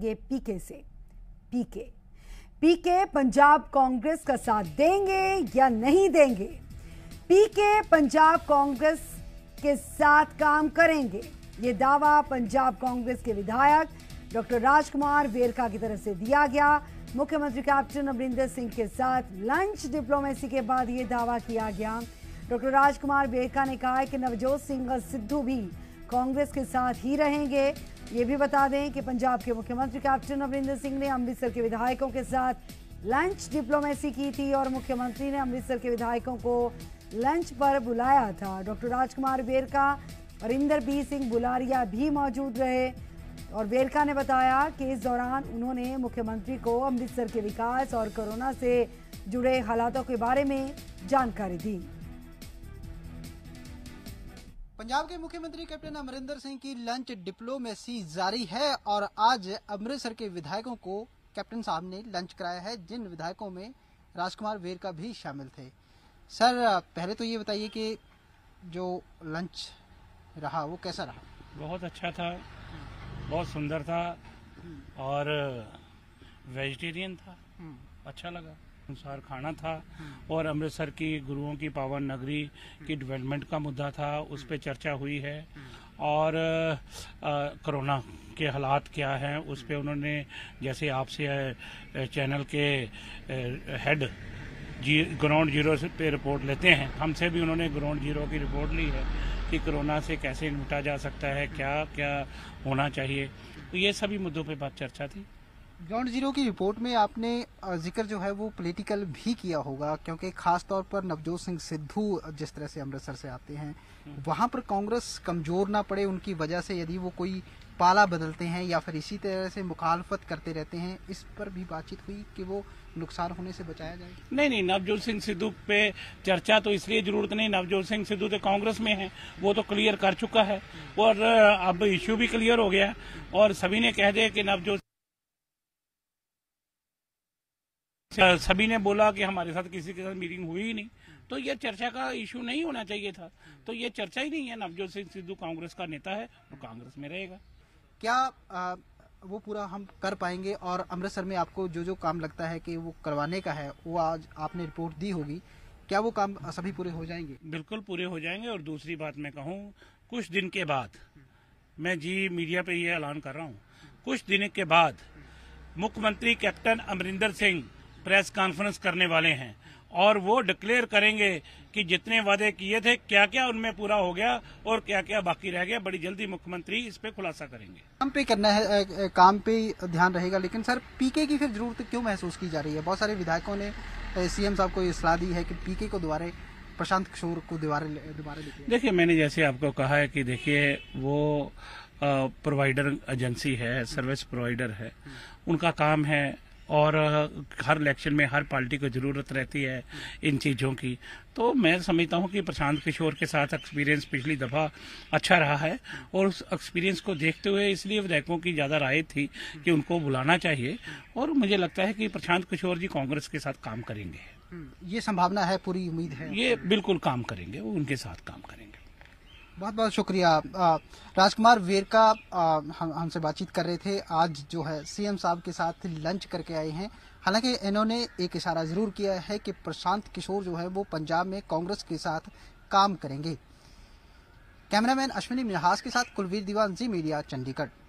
ये पीके से पीके पीके पंजाब कांग्रेस का साथ देंगे या नहीं देंगे पीके पंजाब कांग्रेस के साथ काम करेंगे ये दावा पंजाब कांग्रेस के विधायक डॉक्टर राजकुमार वेरका की तरफ से दिया गया मुख्यमंत्री कैप्टन अमरिंदर सिंह के साथ लंच डिप्लोमेसी के बाद ये दावा किया गया डॉक्टर राजकुमार वेरका ने कहा कि नवजोत सिंह और सिद्धू भी कांग्रेस के साथ ही रहेंगे ये भी बता दें कि पंजाब के मुख्यमंत्री कैप्टन अमरिंदर सिंह ने अमृतसर के विधायकों के साथ लंच डिप्लोमेसी की थी और मुख्यमंत्री ने अमृतसर के विधायकों को लंच पर बुलाया था डॉक्टर राजकुमार बेरका और इंदर बी सिंह बुलारिया भी मौजूद रहे और बेरका ने बताया कि इस दौरान उन्होंने मुख्यमंत्री को अमृतसर के विकास और कोरोना से जुड़े हालातों के बारे में जानकारी दी पंजाब के मुख्यमंत्री कैप्टन अमरिंदर सिंह की लंच डिप्लोमेसी जारी है और आज अमृतसर के विधायकों को कैप्टन साहब ने लंच कराया है जिन विधायकों में राजकुमार वेर का भी शामिल थे सर पहले तो ये बताइए कि जो लंच रहा वो कैसा रहा बहुत अच्छा था बहुत सुंदर था और वेजिटेरियन था हम्म। अच्छा लगा अनुसार खाना था और अमृतसर की गुरुओं की पावन नगरी की डेवलपमेंट का मुद्दा था उस पर चर्चा हुई है और कोरोना के हालात क्या हैं उस पर उन्होंने जैसे आपसे चैनल के हेड जी ग्राउंड जीरो पे रिपोर्ट लेते हैं हमसे भी उन्होंने ग्राउंड जीरो की रिपोर्ट ली है कि कोरोना से कैसे निपटा जा सकता है क्या क्या होना चाहिए तो ये सभी मुद्दों पे बात चर्चा थी ग्राउंड जीरो की रिपोर्ट में आपने जिक्र जो है वो पॉलिटिकल भी किया होगा क्योंकि खास तौर पर नवजोत सिंह सिद्धू जिस तरह से अमृतसर से आते हैं हम्म। वहां पर कांग्रेस कमजोर ना पड़े उनकी वजह से यदि वो कोई पाला बदलते हैं या फिर इसी तरह से मुखालफत करते रहते हैं इस पर भी बातचीत हुई कि वो नुकसान होने से बचाया जाए नहीं नहीं नवजोत सिंह सिद्धू पे चर्चा तो इसलिए जरूरत नहीं नवजोत सिंह सिद्धू तो कांग्रेस में है वो तो क्लियर कर चुका है और अब इश्यू भी क्लियर हो गया और सभी ने कह दिया कि नवजोत सभी ने बोला कि हमारे साथ किसी के साथ मीटिंग हुई ही नहीं तो ये चर्चा का इशू नहीं होना चाहिए था तो ये चर्चा ही नहीं है नवजोत सिंह सिद्धू कांग्रेस का नेता है और कांग्रेस में रहेगा क्या आ, वो पूरा हम कर पाएंगे और अमृतसर में आपको जो जो काम लगता है कि वो करवाने का है वो आज आपने रिपोर्ट दी होगी क्या वो काम सभी पूरे हो जाएंगे बिल्कुल पूरे हो जाएंगे और दूसरी बात मैं कहूँ कुछ दिन के बाद मैं जी मीडिया पे ये ऐलान कर रहा हूँ कुछ दिन के बाद मुख्यमंत्री captain Amarinder Singh press conference करने वाले हैं और वो डिक्लेयर करेंगे कि जितने वादे किए थे क्या क्या उनमें पूरा हो गया और क्या क्या बाकी रह गया बड़ी जल्दी मुख्यमंत्री इस पे खुलासा करेंगे काम पे करना है काम पे ध्यान रहेगा लेकिन सर पीके की फिर जरूरत क्यों महसूस की जा रही है बहुत सारे विधायकों ने सीएम साहब को सलाह दी है कि पीके को दोबारे प्रशांत किशोर को दोबारा दोबारा देखिए मैंने जैसे आपको कहा है कि देखिए वो प्रोवाइडर एजेंसी है सर्विस प्रोवाइडर है हम्म। उनका काम है और हर इलेक्शन में हर पार्टी को ज़रूरत रहती है इन चीज़ों की तो मैं समझता हूँ कि प्रशांत किशोर के साथ एक्सपीरियंस पिछली दफ़ा अच्छा रहा है और उस एक्सपीरियंस को देखते हुए इसलिए विधायकों की ज़्यादा राय थी कि उनको बुलाना चाहिए और मुझे लगता है कि प्रशांत किशोर जी कांग्रेस के साथ काम करेंगे ये संभावना है पूरी उम्मीद है ये बिल्कुल काम करेंगे वो उनके साथ काम करेंगे बहुत बहुत शुक्रिया राजकुमार वीर का हम हमसे बातचीत कर रहे थे आज जो है सीएम साहब के साथ लंच करके आए हैं हालांकि इन्होंने एक इशारा ज़रूर किया है कि प्रशांत किशोर जो है वो पंजाब में कांग्रेस के साथ काम करेंगे कैमरामैन अश्विनी मिहास के साथ कुलवीर दीवान जी मीडिया चंडीगढ़